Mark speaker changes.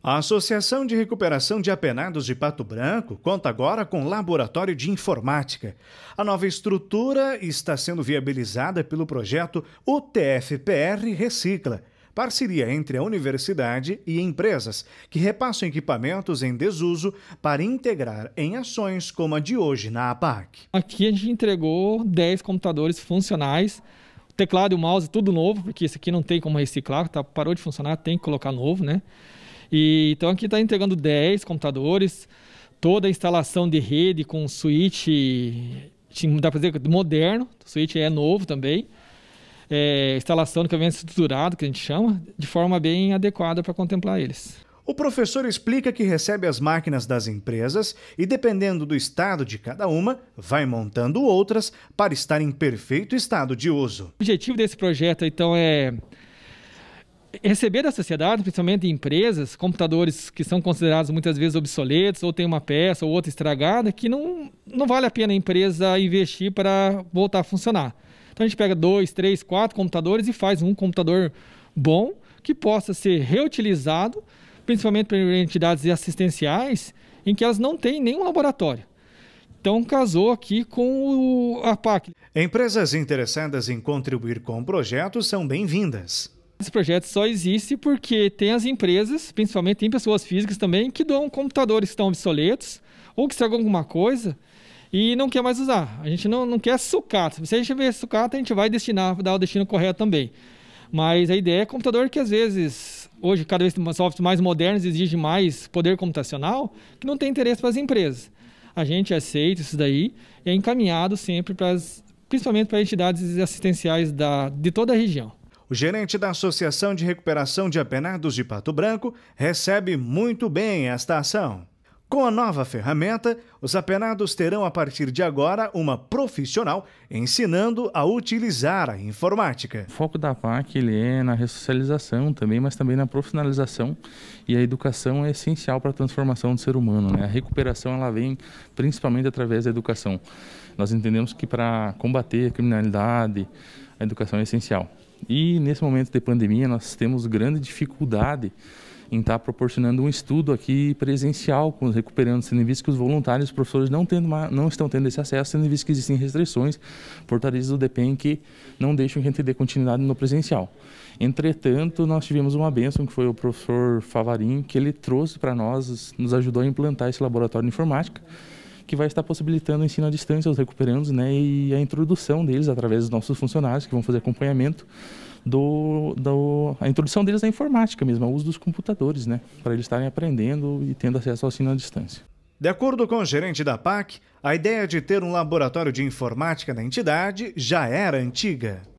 Speaker 1: A Associação de Recuperação de Apenados de Pato Branco conta agora com laboratório de informática. A nova estrutura está sendo viabilizada pelo projeto UTFPR Recicla, parceria entre a universidade e empresas que repassam equipamentos em desuso para integrar em ações como a de hoje na APAC. Aqui a gente entregou 10 computadores
Speaker 2: funcionais teclado e o mouse, tudo novo, porque esse aqui não tem como reciclar, tá, parou de funcionar, tem que colocar novo, né? E, então aqui está entregando 10 computadores, toda a instalação de rede com suíte, dá para dizer moderno, suíte é novo também. É, instalação de caminhamento estruturado, que a gente chama, de forma bem adequada para contemplar eles.
Speaker 1: O professor explica que recebe as máquinas das empresas e, dependendo do estado de cada uma, vai montando outras para estar em perfeito estado de uso. O objetivo
Speaker 2: desse projeto, então, é receber da sociedade, principalmente empresas, computadores que são considerados muitas vezes obsoletos, ou tem uma peça ou outra estragada, que não, não vale a pena a empresa investir para voltar a funcionar. Então a gente pega dois, três, quatro computadores e faz um computador bom que possa ser reutilizado, principalmente para entidades assistenciais, em que elas não têm nenhum laboratório.
Speaker 1: Então casou aqui com o, a PAC. Empresas interessadas em contribuir com o projeto são bem-vindas.
Speaker 2: Esse projeto só existe porque tem as empresas, principalmente tem pessoas físicas também, que doam computadores que estão obsoletos ou que estragam alguma coisa e não quer mais usar. A gente não, não quer sucata. Se a gente vê sucata, a gente vai destinar, dar o destino correto também. Mas a ideia é computador que às vezes, hoje, cada vez softwares mais modernos exigem mais poder computacional, que não tem interesse para as empresas. A gente aceita isso daí e é encaminhado sempre para principalmente para entidades assistenciais da,
Speaker 1: de toda a região. O gerente da Associação de Recuperação de Apenados de Pato Branco recebe muito bem esta ação. Com a nova ferramenta, os apenados terão a partir de agora uma profissional ensinando a utilizar a informática. O
Speaker 3: foco da PAC ele é na ressocialização também, mas também na profissionalização e a educação é essencial para a transformação do ser humano. Né? A recuperação ela vem principalmente através da educação. Nós entendemos que para combater a criminalidade, a educação é essencial. E nesse momento de pandemia, nós temos grande dificuldade em estar tá proporcionando um estudo aqui presencial com os recuperandos, que os voluntários, os professores não, tendo, não estão tendo esse acesso, sendo visto que existem restrições, portarias do DPEM que não deixam que a gente dê continuidade no presencial. Entretanto, nós tivemos uma bênção que foi o professor Favarin, que ele trouxe para nós, nos ajudou a implantar esse laboratório de informática que vai estar possibilitando o ensino à distância aos recuperandos né, e a introdução deles através dos nossos funcionários que vão fazer acompanhamento do, do a introdução deles à informática mesmo, ao uso dos computadores, né,
Speaker 1: para eles estarem aprendendo e tendo acesso ao ensino à distância. De acordo com o gerente da PAC, a ideia de ter um laboratório de informática na entidade já era antiga.